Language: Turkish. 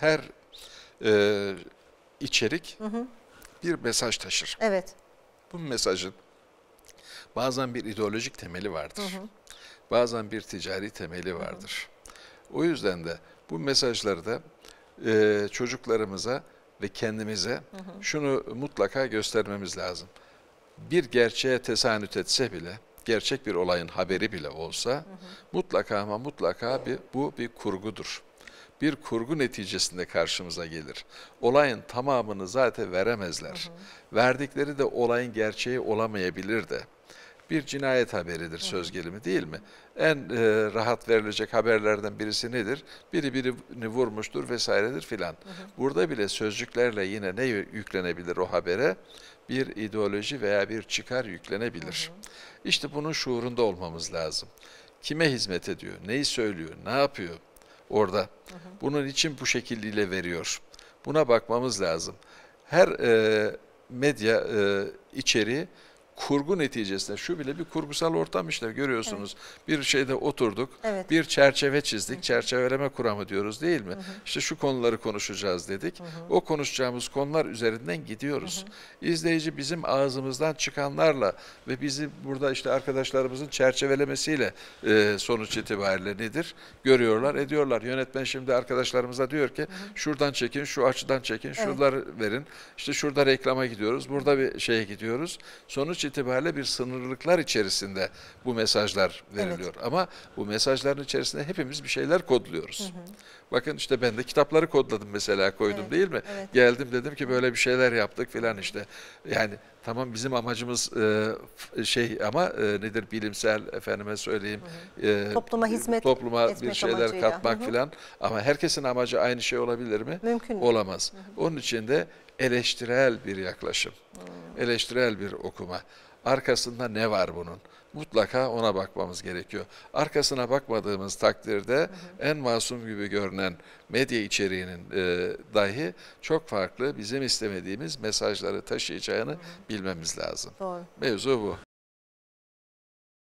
her e, içerik hı hı. bir mesaj taşır. Evet. Bu mesajın bazen bir ideolojik temeli vardır. Hı hı. Bazen bir ticari temeli vardır. Hı hı. O yüzden de bu mesajları da e, çocuklarımıza ve kendimize hı hı. şunu mutlaka göstermemiz lazım. Bir gerçeğe tesanüt etse bile, gerçek bir olayın haberi bile olsa hı hı. mutlaka ama mutlaka bir, bu bir kurgudur bir kurgu neticesinde karşımıza gelir. Olayın tamamını zaten veremezler. Hı hı. Verdikleri de olayın gerçeği olamayabilir de. Bir cinayet haberidir söz gelimi değil mi? En e, rahat verilecek haberlerden birisi nedir? Biri birini vurmuştur vesairedir filan. Burada bile sözcüklerle yine ne yüklenebilir o habere? Bir ideoloji veya bir çıkar yüklenebilir. Hı hı. İşte bunun şuurunda olmamız lazım. Kime hizmet ediyor? Neyi söylüyor? Ne yapıyor? orada. Hı hı. Bunun için bu şekilde veriyor. Buna bakmamız lazım. Her e, medya e, içeriği kurgu neticesinde şu bile bir kurgusal ortam işte görüyorsunuz. Evet. Bir şeyde oturduk. Evet. Bir çerçeve çizdik. Hı. Çerçeveleme kuramı diyoruz değil mi? Hı hı. İşte şu konuları konuşacağız dedik. Hı hı. O konuşacağımız konular üzerinden gidiyoruz. Hı hı. İzleyici bizim ağzımızdan çıkanlarla ve bizi burada işte arkadaşlarımızın çerçevelemesiyle e, sonuç itibariyle nedir? Görüyorlar, ediyorlar. Yönetmen şimdi arkadaşlarımıza diyor ki hı hı. şuradan çekin, şu açıdan çekin, evet. şuralar verin. işte şurada reklama gidiyoruz, burada bir şeye gidiyoruz. Sonuç itibariyle bir sınırlılıklar içerisinde bu mesajlar veriliyor. Evet. Ama bu mesajların içerisinde hepimiz bir şeyler kodluyoruz. Hı hı. Bakın işte ben de kitapları kodladım mesela koydum evet, değil mi? Evet. Geldim dedim ki böyle bir şeyler yaptık filan işte. Yani tamam bizim amacımız e, şey ama e, nedir bilimsel efendime söyleyeyim. Hı hı. E, topluma hizmet topluma bir şeyler amacıyla. katmak filan ama herkesin amacı aynı şey olabilir mi? Mümkün. Olamaz. Hı hı. Onun için de eleştirel bir yaklaşım, hmm. eleştirel bir okuma. Arkasında ne var bunun? Mutlaka ona bakmamız gerekiyor. Arkasına bakmadığımız takdirde en masum gibi görünen medya içeriğinin e, dahi çok farklı bizim istemediğimiz mesajları taşıyacağını bilmemiz lazım. Doğru. Mevzu bu.